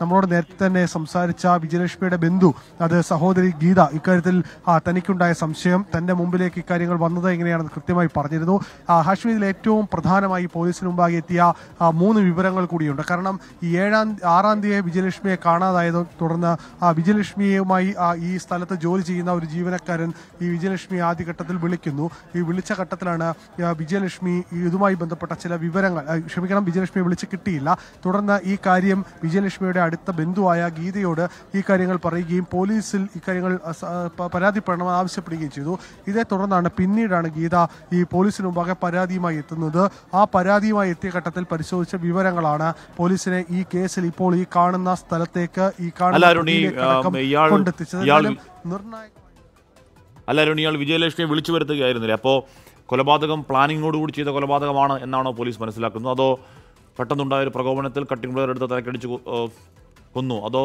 നമ്മളോട് നേരത്തെ തന്നെ സംസാരിച്ച വിജയലക്ഷ്മിയുടെ ബന്ധു അത് സഹോദരി ഗീത ഇക്കാര്യത്തിൽ തനിക്കുണ്ടായ സംശയം തന്റെ മുമ്പിലേക്ക് ഇക്കാര്യങ്ങൾ വന്നത് എങ്ങനെയാണെന്ന് കൃത്യമായി പറഞ്ഞിരുന്നു ഹാഷ്മീതിൽ ഏറ്റവും പ്രധാനമായി പോലീസിന് മുമ്പാകെ എത്തിയ മൂന്ന് വിവരങ്ങൾ കൂടിയുണ്ട് കാരണം ഈ ഏഴാം ആറാം തീയതി വിജയലക്ഷ്മിയെ കാണാതായത് തുടർന്ന് വിജയലക്ഷ്മിയുമായി ഈ സ്ഥലത്ത് ജോലി ചെയ്യുന്ന ഒരു ജീവനക്കാരൻ ഈ വിജയലക്ഷ്മി ആദ്യഘട്ടത്തിൽ വിളിക്കുന്നു ഈ വിളിച്ച ഘട്ടത്തിലാണ് വിജയലക്ഷ്മി ഇതുമായി ബന്ധപ്പെട്ട ചില വിവരങ്ങൾ ക്ഷമിക്കണം വിജയലക്ഷ്മിയെ വിളിച്ച് കിട്ടിയില്ല തുടർന്ന് ഈ കാര്യം വിജയലക്ഷ്മി ഹാഷ്മിയുടെ അടുത്ത ബന്ധുവായ ഗീതയോട് ഈ കാര്യങ്ങൾ പറയുകയും പോലീസിൽ ഇക്കാര്യങ്ങൾ പരാതിപ്പെടണമെന്ന് ആവശ്യപ്പെടുകയും ചെയ്തു ഇതേ തുടർന്നാണ് പിന്നീടാണ് ഗീത ഈ പോലീസിന് മുമ്പാകെ പരാതിയുമായി എത്തുന്നത് ആ പരാതിയുമായി എത്തിയ ഘട്ടത്തിൽ പരിശോധിച്ച വിവരങ്ങളാണ് പോലീസിനെ ഈ കേസിൽ ഇപ്പോൾ ഈ കാണുന്ന സ്ഥലത്തേക്ക് ഈ കാണുന്ന കൊണ്ടെത്തിച്ചത് നിർണായക ഇയാൾ വിജയലക്ഷ്മിയെ വിളിച്ചു വരുത്തുകയായിരുന്നില്ലേ അപ്പോൾ കൊലപാതകം പ്ലാനിങ്ങോടുകൂടി ചെയ്ത കൊലപാതകമാണ് എന്നാണോ പോലീസ് മനസ്സിലാക്കുന്നത് അതോ പെട്ടെന്നുണ്ടായ ഒരു പ്രകോപനത്തിൽ കട്ടിംഗ് ബ്ലേഡ് എടുത്ത് തലക്കടിച്ച് കൊന്നു അതോ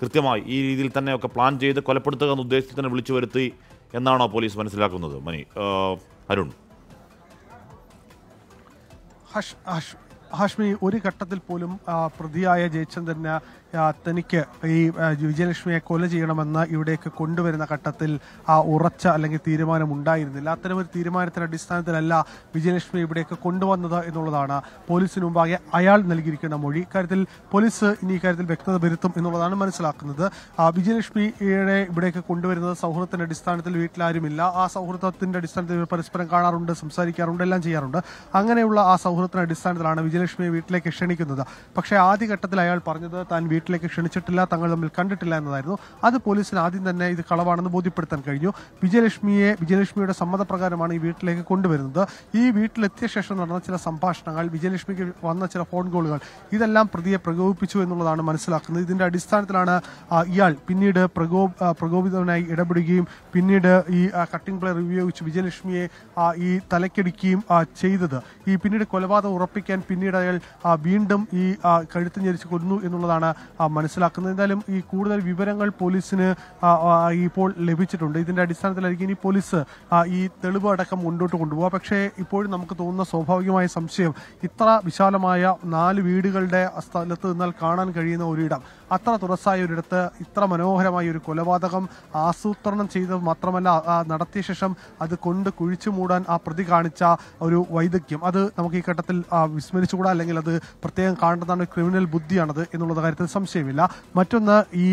കൃത്യമായി ഈ രീതിയിൽ തന്നെയൊക്കെ പ്ലാൻ ചെയ്ത് കൊലപ്പെടുത്തുക എന്ന ഉദ്ദേശത്തിൽ തന്നെ വിളിച്ചു വരുത്തി എന്നാണോ പോലീസ് മനസ്സിലാക്കുന്നത് മനി അരുൺ ഹാഷ്മി ഒരു ഘട്ടത്തിൽ പോലും പ്രതിയായ ജയചന്ദ്രന് തനിക്ക് ഈ വിജയലക്ഷ്മിയെ കൊല ചെയ്യണമെന്ന് ഇവിടേക്ക് കൊണ്ടുവരുന്ന ഘട്ടത്തിൽ ആ ഉറച്ച അല്ലെങ്കിൽ തീരുമാനം ഉണ്ടായിരുന്നില്ല അത്തരം ഒരു തീരുമാനത്തിന്റെ അടിസ്ഥാനത്തിലല്ല വിജയലക്ഷ്മി ഇവിടേക്ക് കൊണ്ടുവന്നത് എന്നുള്ളതാണ് പോലീസിന് മുമ്പാകെ അയാൾ നൽകിയിരിക്കുന്ന മൊഴി ഇക്കാര്യത്തിൽ പോലീസ് ഇനി ഇക്കാര്യത്തിൽ വ്യക്തത വരുത്തും എന്നുള്ളതാണ് മനസ്സിലാക്കുന്നത് വിജയലക്ഷ്മിയുടെ ഇവിടേക്ക് കൊണ്ടുവരുന്നത് സൗഹൃദത്തിന്റെ അടിസ്ഥാനത്തിൽ വീട്ടിലാരുമില്ല ആ സൗഹൃദത്തിന്റെ അടിസ്ഥാനത്തിൽ പരസ്പരം കാണാറുണ്ട് സംസാരിക്കാറുണ്ട് എല്ലാം ചെയ്യാറുണ്ട് അങ്ങനെയുള്ള ആ സൗഹൃദത്തിന്റെ അടിസ്ഥാനത്തിലാണ് വിജയ വിജയലക്ഷ്മിയെ വീട്ടിലേക്ക് ക്ഷണിക്കുന്നത് പക്ഷേ ആദ്യഘട്ടത്തിൽ അയാൾ പറഞ്ഞത് താൻ വീട്ടിലേക്ക് ക്ഷണിച്ചിട്ടില്ല തങ്ങൾ തമ്മിൽ കണ്ടിട്ടില്ല എന്നതായിരുന്നു അത് പോലീസിന് ആദ്യം തന്നെ ഇത് കളവാണെന്ന് ബോധ്യപ്പെടുത്താൻ കഴിഞ്ഞു വിജയലക്ഷ്മിയെ വിജയലക്ഷ്മിയുടെ സമ്മതപ്രകാരമാണ് ഈ വീട്ടിലേക്ക് കൊണ്ടുവരുന്നത് ഈ വീട്ടിലെത്തിയ ശേഷം നടന്ന ചില സംഭാഷണങ്ങൾ വിജയലക്ഷ്മിക്ക് വന്ന ചില ഫോൺ കോളുകൾ ഇതെല്ലാം പ്രതിയെ പ്രകോപിപ്പിച്ചു എന്നുള്ളതാണ് മനസ്സിലാക്കുന്നത് ഇതിന്റെ അടിസ്ഥാനത്തിലാണ് ഇയാൾ പിന്നീട് പ്രകോ പ്രകോപിതനായി ഇടപെടുകയും പിന്നീട് ഈ കട്ടിംഗ് പ്ലെയർ ഉപയോഗിച്ച് വിജയലക്ഷ്മിയെ ഈ തലക്കടിക്കുകയും ചെയ്തത് ഈ പിന്നീട് കൊലപാതകം ഉറപ്പിക്കാൻ പിന്നീട് ഇടകൾ വീണ്ടും ഈ കഴുത്ത് ഞെരിച്ച് കൊല്ലുന്നു എന്നുള്ളതാണ് മനസ്സിലാക്കുന്നത് എന്തായാലും ഈ കൂടുതൽ വിവരങ്ങൾ പോലീസിന് ഇപ്പോൾ ലഭിച്ചിട്ടുണ്ട് ഇതിന്റെ അടിസ്ഥാനത്തിലായിരിക്കും ഇനി പോലീസ് ഈ തെളിവ് അടക്കം മുന്നോട്ട് കൊണ്ടുപോകുക പക്ഷേ ഇപ്പോഴും നമുക്ക് തോന്നുന്ന സ്വാഭാവികമായ സംശയം ഇത്ര വിശാലമായ നാല് വീടുകളുടെ സ്ഥലത്ത് നിന്നാൽ കാണാൻ കഴിയുന്ന ഒരിടം അത്ര തുറസായ ഒരിടത്ത് ഇത്ര മനോഹരമായ ഒരു കൊലപാതകം ആസൂത്രണം ചെയ്ത് മാത്രമല്ല നടത്തിയ ശേഷം അത് കൊണ്ട് കുഴിച്ചു മൂടാൻ ആ പ്രതി കാണിച്ച ഒരു വൈദഗ്ധ്യം അത് നമുക്ക് ഈ ഘട്ടത്തിൽ വിസ്മരിച്ചു ചൂടാ അല്ലെങ്കിൽ അത് പ്രത്യേകം കാണേണ്ടതാണ് ക്രിമിനൽ ബുദ്ധിയാണത് എന്നുള്ള കാര്യത്തിൽ സംശയമില്ല മറ്റൊന്ന് ഈ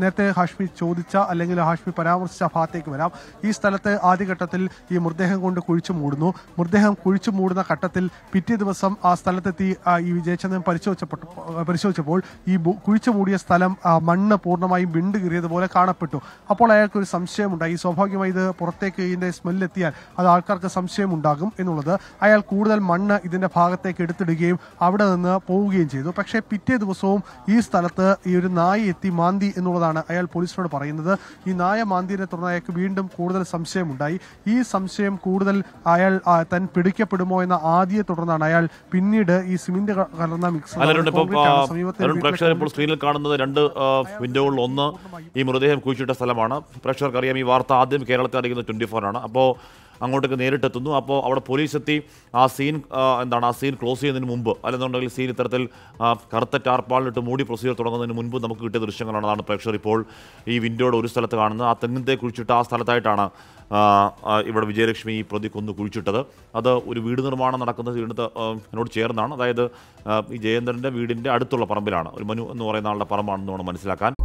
നേരത്തെ ഹാഷ്മി ചോദിച്ച അല്ലെങ്കിൽ ഹാഷ്മി പരാമർശിച്ച ഭാഗത്തേക്ക് വരാം ഈ സ്ഥലത്ത് ആദ്യഘട്ടത്തിൽ ഈ മൃതദേഹം കൊണ്ട് കുഴിച്ചു മൂടുന്നു മൃതദേഹം കുഴിച്ചു മൂടുന്ന ഘട്ടത്തിൽ പിറ്റേ ദിവസം ആ സ്ഥലത്തെത്തി ഈ വിജയചന്ദ്രൻ പരിശോധിച്ചപ്പെട്ടു പരിശോധിച്ചപ്പോൾ ഈ കുഴിച്ചു മൂടിയ സ്ഥലം മണ്ണ് പൂർണ്ണമായും വിണ്ടു കീറിയതുപോലെ കാണപ്പെട്ടു അപ്പോൾ അയാൾക്ക് ഒരു സംശയമുണ്ടായി സ്വാഭാവികമായി ഇത് പുറത്തേക്ക് ഇതിന്റെ സ്മെല്ലെത്തിയാൽ അത് ആൾക്കാർക്ക് സംശയമുണ്ടാകും എന്നുള്ളത് അയാൾ കൂടുതൽ മണ്ണ് ഇതിന്റെ ഭാഗത്തേക്ക് എടുത്തിടുക കൊണ്ടുവരികയും അവിടെ നിന്ന് പോവുകയും ചെയ്തു പക്ഷേ പിറ്റേ ദിവസവും ഈ സ്ഥലത്ത് ഈ ഒരു നായ എത്തി മാന്തി എന്നുള്ളതാണ് അയാൾ പോലീസിനോട് പറയുന്നത് ഈ നായ മാന്തിയെ തുടർന്ന് അയാൾക്ക് വീണ്ടും കൂടുതൽ സംശയമുണ്ടായി ഈ സംശയം കൂടുതൽ അയാൾ താൻ പിടിക്കപ്പെടുമോ എന്ന ആദ്യത്തെ തുടർന്നാണ് അയാൾ പിന്നീട് ഈ സിമന്റ് കലർന്ന മിക്സ് ഇപ്പോൾ സ്ക്രീനിൽ കാണുന്നത് രണ്ട് വിൻഡോകളിൽ ഒന്ന് ഈ മൃതദേഹം കുഴിച്ചിട്ട സ്ഥലമാണ് പ്രേക്ഷകർക്കറിയാം ഈ വാർത്ത ആദ്യം കേരളത്തെ അറിയിക്കുന്നത് ട്വന്റി ഫോർ ആണ് അപ്പോൾ അങ്ങോട്ടേക്ക് നേരിട്ടെത്തുന്നു അപ്പോൾ അവിടെ പോലീസ് എത്തി ആ സീൻ എന്താണ് ആ സീൻ ക്ലോസ് ചെയ്യുന്നതിന് മുമ്പ് അല്ലെന്നുണ്ടെങ്കിൽ സീൻ ഇത്തരത്തിൽ കറുത്ത ടാർപ്പാളിലിട്ട് മൂടി പ്രൊസീജിയർ തുടങ്ങുന്നതിന് മുൻപ് നമുക്ക് കിട്ടിയ ദൃശ്യങ്ങളാണ് അതാണ് പ്രേക്ഷകർ ഇപ്പോൾ ഈ വിൻഡോയുടെ ഒരു സ്ഥലത്ത് കാണുന്നത് ആ തെങ്ങിനത്തെ കുഴിച്ചിട്ട് ആ സ്ഥലത്തായിട്ടാണ് ഇവിടെ വിജയലക്ഷ്മി ഈ പ്രതി കൊന്നു കുഴിച്ചിട്ടത് അത് ഒരു വീട് നിർമ്മാണം നടക്കുന്ന വീടിനത്ത് എന്നോട് ചേർന്നാണ് അതായത് ഈ ജയേന്ദ്രൻ്റെ വീടിൻ്റെ അടുത്തുള്ള പറമ്പിലാണ് ഒരു മനു എന്ന് പറയുന്ന ആളുടെ പറമ്പാണെന്ന് വേണം മനസ്സിലാക്കാൻ